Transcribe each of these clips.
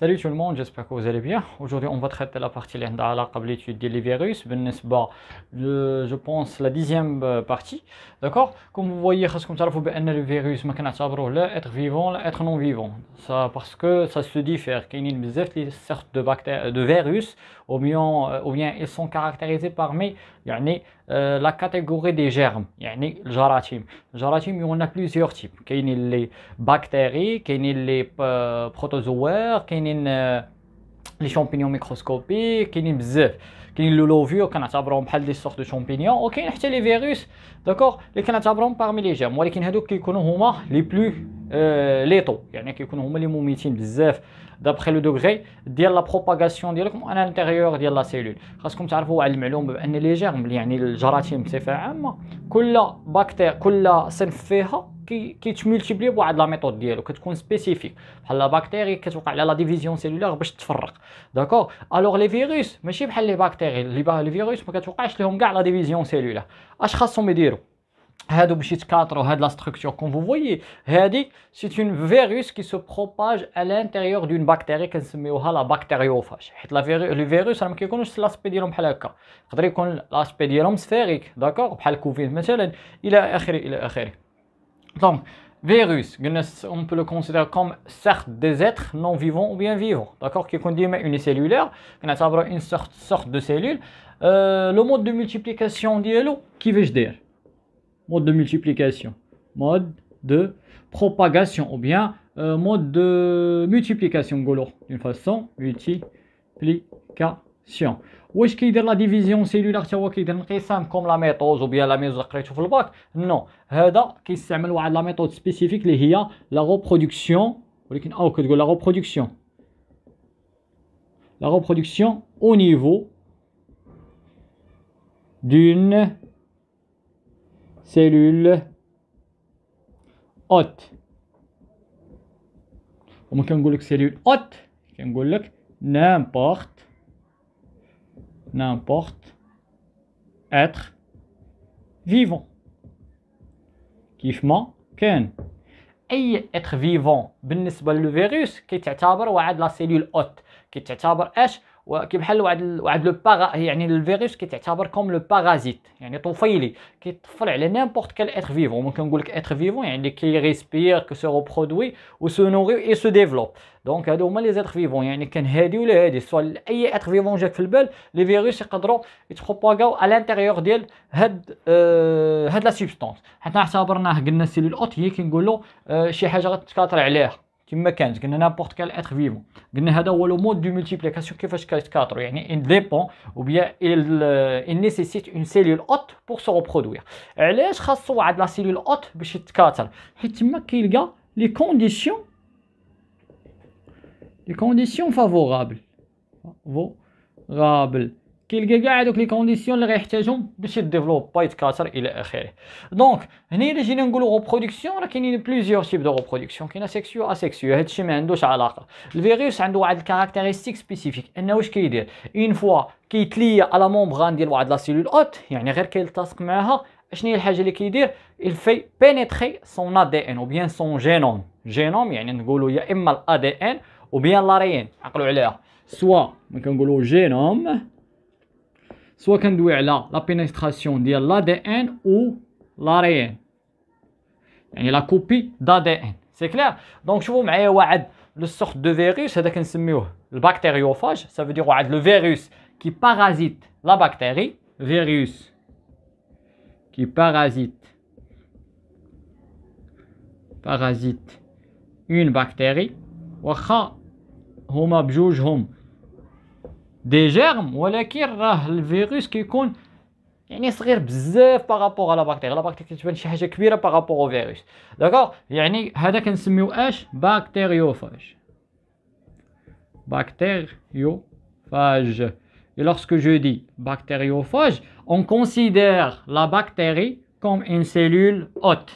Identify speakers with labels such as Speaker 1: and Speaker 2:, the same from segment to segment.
Speaker 1: Salut tout le monde, j'espère que vous allez bien. Aujourd'hui, on va traiter la partie à la l'étude des virus. Je pense la dixième euh, partie. D'accord Comme vous voyez, comme ça, le virus être vivant, être non vivant. Ça, parce que ça se diffère. Il y a des sortes de, bactéries, de virus, ou bien, euh, ou bien ils sont caractérisés par yani, euh, la catégorie des germes, yani, le a Le jaratim, il y a plusieurs types. Il y a les bactéries, il y a les euh, protozoaires, il y a les champignons microscopiques, les champignons de les champignons les champignons de les champignons de les champignons de les champignons les les germes. les ليطو يعني كيكونوا هما اللي مميتين بزاف دابخي لو دوغري ديال لا بروباغاسيون ديالكم انا الانتيريور ديال لا سيلول خاصكم تعرفوا على المعلومه بان لي جيرم يعني الجراثيم بصفه عامه كل باكتير كل صنف فيها كيتمولتيبلي بواحد لا ميثود ديالو كتكون سبيسيفيك بحال لا باكتيري كتوقع على لا ديفيزيون سيلولار باش تفرق داكوغ الوغ لي فيروس ماشي بحال لي باكتيري لي فيروس ما كتوقعش لهم كاع لا ديفيزيون سيلولار اش خاصهم يديروا C'est un virus qui se propage à l'intérieur d'une bactérie qui se met la bactériophage. Le virus, le le virus, on peut le considérer comme des êtres non vivants ou bien vivants. Qui est une cellulaire, une sorte de cellule. Euh, le mode de multiplication, qui veut dire mode de multiplication, mode de propagation ou bien euh, mode de multiplication, d'une façon multiplication. Ou est-ce qu'il y a la division cellulaire Tu vois qui un comme la méthode ou bien la méthode de que tu bac Non. C'est la méthode spécifique, qui y la reproduction. Ah, la reproduction. La reproduction au niveau d'une سيلول اوت وما كنقول لك سيلول اوت كنقول لك نامبورت نامبورت اتر فيفون كيف ما كان اي اتر فيفون بالنسبه للفيروس كيتعتبر واحد لا سيلول اوت كتعتبر اش وكيبحال واحد واحد لو باغا يعني الفيروس كيتعتبر كوم لو باغازيت يعني طفيلي كيطفل على نيمبورط كال اتر فيفون ممكن كنقول لك اتر فيفون يعني كي ريسبير كو سو برودوي و سو نوري اي سو ديفلوب دونك هادو هما لي زيتر فيفون يعني كان هادي ولا هادي سواء اي اتر فيفون جاك في البال لي فيروس يقدروا يتبروباغاو على الانتيريور ديال هاد آه، هاد لا سبستانس حيت اعتبرناه قلنا سيلول اوت هي كنقولوا آه، شي حاجه غتكاطر عليها C'est n'importe quel être vivant, mais c'est le mode de multiplication qui fait faire pour Il dépend ou bien il nécessite une cellule haute pour se reproduire. Pourquoi il faut avoir une cellule haute pour qu'il se reproduise Parce qu'il a les conditions favorables. كيلقى كاع هذوك لي كونديسيون اللي غيحتاجهم باش با يتكاثر الى اخره دونك هنا الا جينا نقولوا غوبرودكسيون راه كاينين بليزيور تيب دو غوبرودكسيون كاينه سيكسيو اسيكسيو هادشي ما عندوش علاقه الفيروس عنده واحد الكاركتيرستيك سبيسيفيك انه واش كيدير اون فوا كيتلي على مومبغان ديال واحد لا سيلول اوت يعني غير كيلتصق معاها شنو هي الحاجه اللي كيدير الفي بينيتري سون ا دي ان او بيان سون جينوم جينوم يعني نقولوا يا اما الا دي ان او بيان لارين عقلوا عليها سوا ما كنقولوا جينوم soit là la pénétration de l'ADN ou l'ARN il y la copie d'ADN c'est clair donc je vous mets au le sorte de virus c'est le bactériophage ça veut dire le virus qui parasite la bactérie virus qui parasite parasite une bactérie des germes ou le virus qui est un peu par rapport à la bactérie. La bactérie est un peu plus par rapport au virus. D'accord Il y a un bactériophage. Bactériophage. Et lorsque je dis bactériophage, on considère la bactérie comme une cellule haute.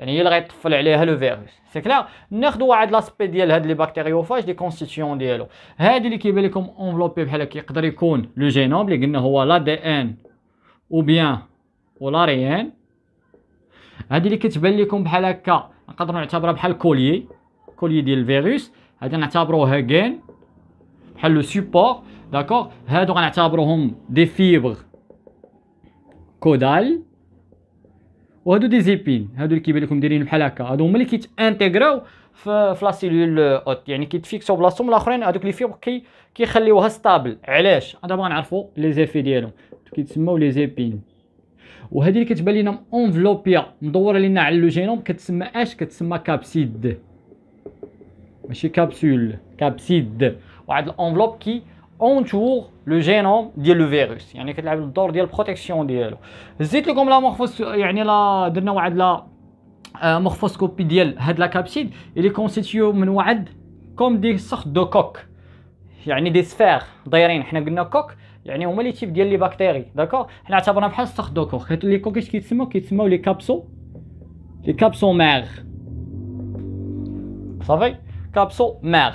Speaker 1: يعني هي اللي غيطفل عليها لو فيروس سي كلير ناخذ واحد لاسبي ديال هاد لي باكتيريوفاج لي كونستيتيون ديالو هادي اللي كيبان لكم اونفلوبي بحال هكا يقدر يكون لو جينوم اللي قلنا هو لا دي ان او بيان ولا ريان هادي اللي كتبان لكم بحال هكا نقدروا نعتبرها بحال كولي كولي ديال الفيروس هادي نعتبروها غين بحال لو سيبور داكور هادو غنعتبروهم دي فيبر كودال وهادو دي زيبين هادو اللي كيبان لكم دايرين بحال هكا هادو هما اللي كيتانتيغراو في لا سيلول اوت يعني كيتفيكسو بلاصتهم الاخرين هادوك لي فيبر كي كيخليوها ستابل علاش انا بغا نعرفو لي زيفي ديالهم كيتسموا لي زيبين وهادي اللي كتبان لنا اونفلوبيا مدوره لنا على لو جينوم كتسمى اش كتسمى كابسيد ماشي كابسول كابسيد واحد الانفلوب كي اونتور لو جينوم ديال لو فيروس يعني كتلعب الدور ديال البروتيكسيون ديالو هزيت لكم لا مورفوس يعني لا درنا واحد لا مورفوسكوبي آه، ديال هاد لا كابسيد اللي كونستيتيو من واحد كوم دي سوخ دو كوك يعني دي سفير دايرين حنا قلنا كوك يعني هما لي تيب ديال لي بكتيري داكور حنا اعتبرنا بحال سوخ دو كوك هاد لي كوك اش كيتسموا كيتسموا لي كابسو لي كابسو ماغ صافي كابسو ماغ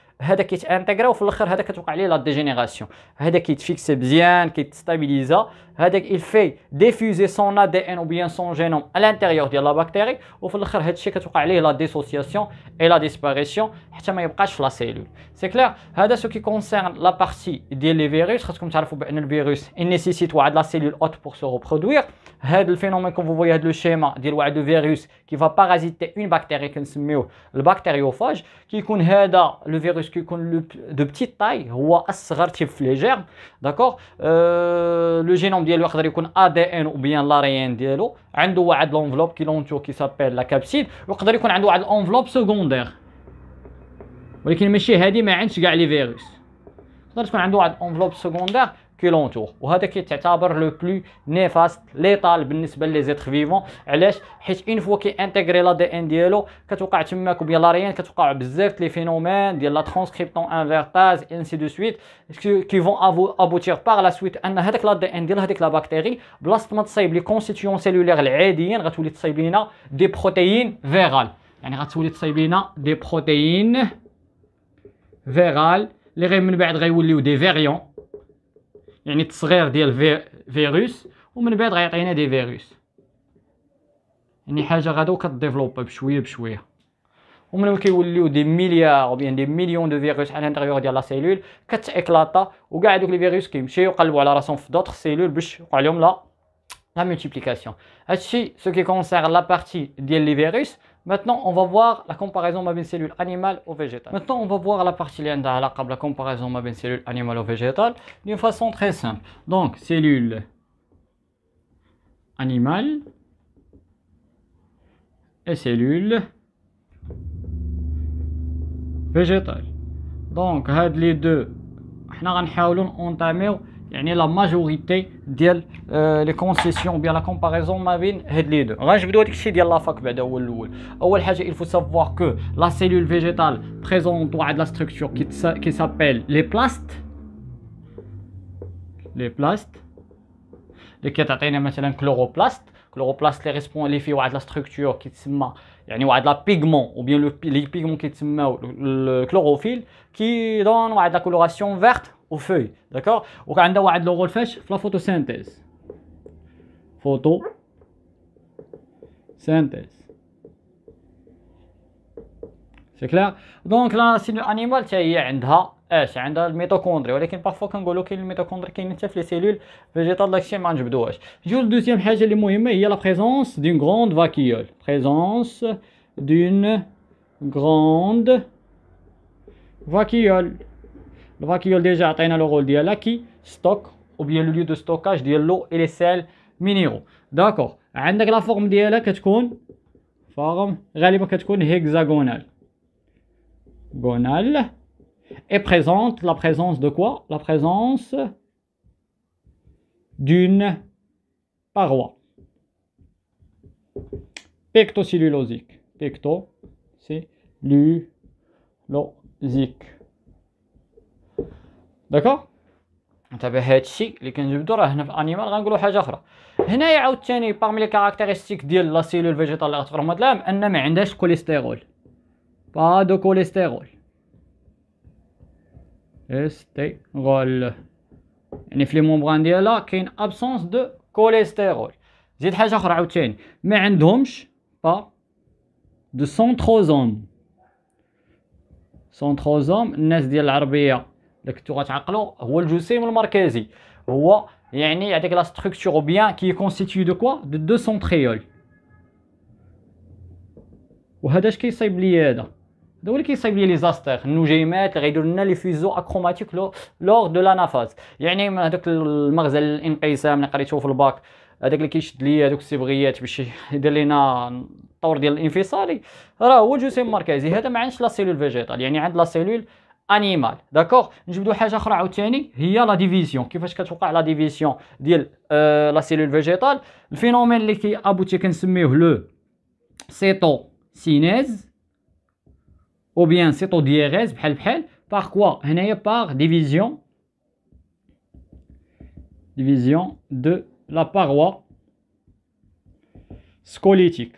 Speaker 1: هذا كيتانتيغرا وفي الاخر هذا كتوقع عليه لا ديجينيراسيون هذا كيتفيكس مزيان كيتستابيليزا هذاك il fait diffuser son ADN ou bien son génome à l'intérieur ديال لا بكتيري وفي الاخر هادشي كتوقع عليه لا ديسوسياسيون اي لا ديسباريسيون حتى ما يبقاش في لا سيلول سي كلير هذا سو كي كونسيرن لا بارتي ديال لي فيروس خاصكم تعرفوا بان الفيروس نيسيسيت واحد لا سيلول اوت بور سو ريبرودوير هاد الفينومين كون فوفوي هذا لو شيما ديال واحد لو فيروس كي فا بارازيتي اون بكتيري كنسميوه البكتيريوفاج كيكون هذا لو فيروس باسكو يكون دو بتيت تاي هو اصغر تيب في لي جيرم داكوغ لو جينوم ديالو يقدر يكون ا دي ان او بيان لاريان ديالو عنده واحد لونفلوب كي لونتو كي سابيل لا كابسيد ويقدر يكون عنده واحد لونفلوب سكوندير ولكن ماشي هادي ما عندش كاع لي فيروس يقدر تكون عنده واحد لونفلوب سكوندير C'est-à-dire le plus néfaste, l'étal, par exemple, êtres vivants. Alors, puisqu'une fois que l'intégral ADN est là, que tu calcules combien les phénomènes de la transcription inverse, ainsi de suite, ce qui vont aboutir par la suite à ce que le de la bactérie. Blastomatocytes, les constituants cellulaires, les ADN, que tu les sais bin des protéines virales. Alors, que tu les sais bin des protéines virales. Les rémunérés ou des variants. Il it's très virus, on ne peut y a les virus. Il a déjà d'autres développés petit à petit. On a des milliards ou des millions de virus à l'intérieur de la cellule qui éclata virus qui dans d'autres cellules pour la multiplication. ce qui concerne la partie des virus. Maintenant, on va voir la comparaison ma cellule animale au végétale. Maintenant, on va voir la partie liée à la comparaison ma cellule animale au végétale d'une façon très simple. Donc, cellule animale et cellule végétale. Donc, les deux, on va entamer la majorité des euh, concessions. Bien la comparaison est aidé. Rangez-vous faut savoir que la cellule végétale présente la structure qui s'appelle les plastes. Les plastes. Les chloroplaste. Le correspond à la structure qui de la pigment ou bien les pigments qui Le chlorophyle qui donne la coloration verte. وفوي داكوغ وكان عندها واحد لو رول فاش في لا فوتوسينتيز فوتو سينتيز سي كلير دونك لا سيلول انيمال حتى هي عندها اش عندها الميتوكوندري ولكن بارفو كنقولو كاين الميتوكوندري كاين حتى في لي سيلول فيجيتال داكشي ما نجبدوهاش نجيو لدوزيام حاجه اللي مهمه هي لا بريزونس دون غروند فاكيول بريزونس دون غروند فاكيول Qui a déjà atteint le rôle de la stocke, ou bien le lieu de stockage de l'eau et les sels minéraux. D'accord. la forme de l'eau forme est hexagonale. Gonale. Et présente la présence de quoi La présence d'une paroi. Pectocellulosique. Pectocellulosique. داكوغ نتابع هادشي اللي كنجبدو راه هنا في الانيمال غنقولوا حاجه اخرى هنايا عاوتاني باغمي لي كاركتيرستيك ديال لا سيلول فيجيتال اللي غتفرم هاد العام ان ما عندهاش كوليسترول با دو كوليسترول استيغول يعني في لي مومبران ديالها كاين ابسونس دو كوليسترول زيد حاجه اخرى عاوتاني ما عندهمش با دو سونتروزوم سونتروزوم الناس ديال العربيه داك تو غتعقلو هو الجسيم المركزي هو يعني هذيك لا ستركتور بيان كي كونستيتي دو كوا دو دو سونتريول وهذا اش كيصايب لي هذا هذا هو اللي كيصايب لي لي زاستر النجيمات اللي غيديروا لنا لي فيزو اكروماتيك لو لور دو نافاز يعني من هذاك المغزى الانقسام اللي قريتو في الباك هذاك اللي كيشد لي هذوك السبغيات باش يدير لينا الطور ديال الانفصالي راه هو الجسيم المركزي هذا ما عندش لا سيلول فيجيتال يعني عند لا سيلول Animal, d'accord. Je voulons faire une autre technique. Il la division. ce qui fait que tu la division de euh, la cellule végétale Le phénomène qui aboutit à une semelle, c'estod, ou bien c'estod dièse. Par quoi par division, division de la paroi scolétique.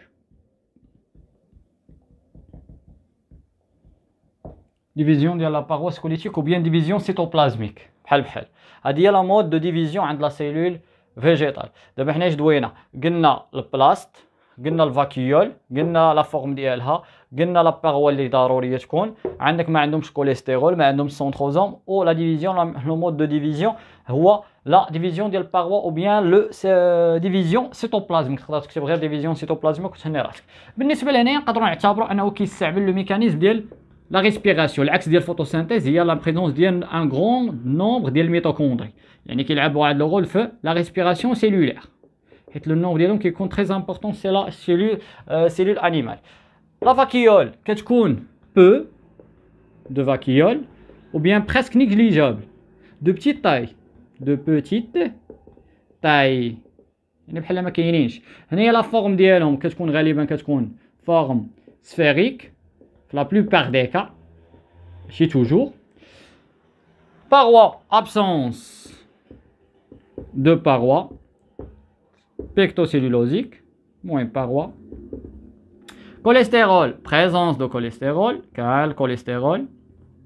Speaker 1: ديفيزيون ديال لا باروا سكوليتيك ou bien division cytoplasmique بحال بحال هذه هي لا مود دو ديفيزيون عند لا سيلول فيجيتال دابا حنا اش دوينا قلنا البلاست قلنا الفاكيول قلنا لا فورم ديالها قلنا لا باروا اللي ضروريه تكون عندك ما عندهمش كوليسترول ما عندهمش سونتروزوم او لا ديفيزيون لو مود دو ديفيزيون هو لا ديفيزيون ديال باغوا او بيان لو ديفيزيون سيتوبلازميك تقدر تكتب غير ديفيزيون سيتوبلازميك وتهني راسك بالنسبه لهنا نقدروا نعتبروا انه كيستعمل لو ميكانيزم ديال la respiration, l'axe de la photosynthèse, il y a la présence d'un grand nombre de mitochondries. Il y a le rôle la respiration cellulaire. Et le nombre d'éléments qui est très important, c'est la cellule, euh, cellule animale. La vacuole, qu'est-ce qu'on peu de vacuole, ou bien presque négligeable, de petite taille, de petite taille. Il y a la forme d'élément qu'est-ce qu'on réalise, ben, qu'est-ce qu'on forme sphérique la plupart des cas, c'est toujours. Paroi, absence de paroi pectocellulosique, moins paroi. Cholestérol, présence de cholestérol, cal cholestérol.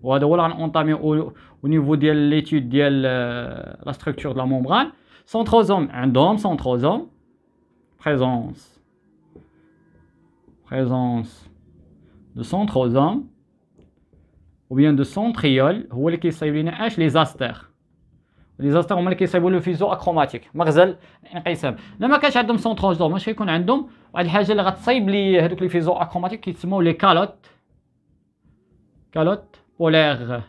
Speaker 1: On entamé au, au niveau de l'étude de euh, la structure de la membrane. Centrosome, un dôme, centrosome, présence. Présence le centre oseum, ou bien le centre iole, c'est ce qu'on appelle les astères. Les astères, c'est ce qu'ils appelle le physochromatique. C'est ce qu'on appelle les astères, c'est ce qu'on appelle le je Si vous n'avez pas de centre oseum, vous n'avez pas ce qu'on appelle le physochromatique, qui s'appelle les calottes polaires.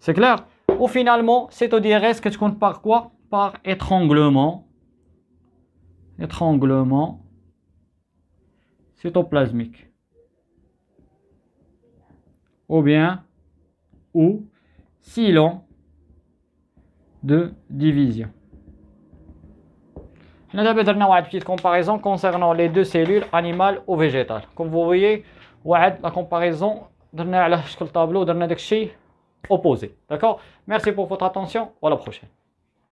Speaker 1: C'est clair Ou finalement, c'est au DRS que tu comptes par quoi Par étranglement. Étranglement cytoplasmique. Ou bien, ou silon de division. Nous avons une petite comparaison concernant les deux cellules animales ou végétales. Comme vous voyez, la comparaison, dans le tableau, dans opposé. D'accord Merci pour votre attention. À la prochaine.